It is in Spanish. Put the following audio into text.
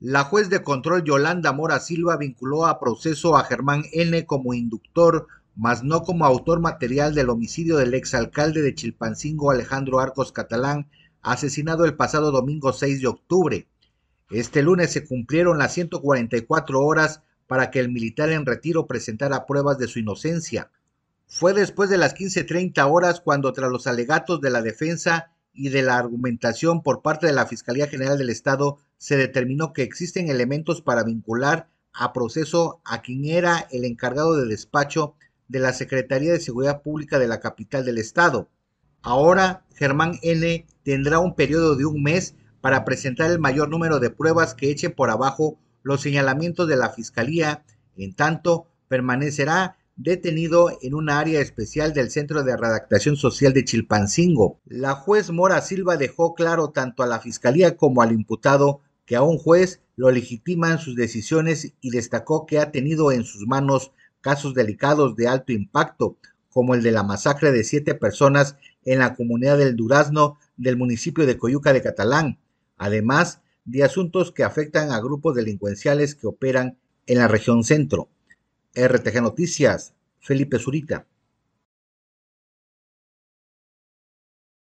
La juez de control Yolanda Mora Silva vinculó a proceso a Germán N. como inductor, mas no como autor material del homicidio del exalcalde de Chilpancingo Alejandro Arcos Catalán, asesinado el pasado domingo 6 de octubre. Este lunes se cumplieron las 144 horas para que el militar en retiro presentara pruebas de su inocencia. Fue después de las 15.30 horas cuando, tras los alegatos de la defensa, y de la argumentación por parte de la Fiscalía General del Estado, se determinó que existen elementos para vincular a proceso a quien era el encargado de despacho de la Secretaría de Seguridad Pública de la capital del Estado. Ahora, Germán N. tendrá un periodo de un mes para presentar el mayor número de pruebas que echen por abajo los señalamientos de la Fiscalía. En tanto, permanecerá detenido en un área especial del Centro de Redactación Social de Chilpancingo. La juez Mora Silva dejó claro tanto a la Fiscalía como al imputado que a un juez lo legitiman sus decisiones y destacó que ha tenido en sus manos casos delicados de alto impacto, como el de la masacre de siete personas en la comunidad del Durazno del municipio de Coyuca de Catalán, además de asuntos que afectan a grupos delincuenciales que operan en la región centro. RTG Noticias, Felipe Zurita.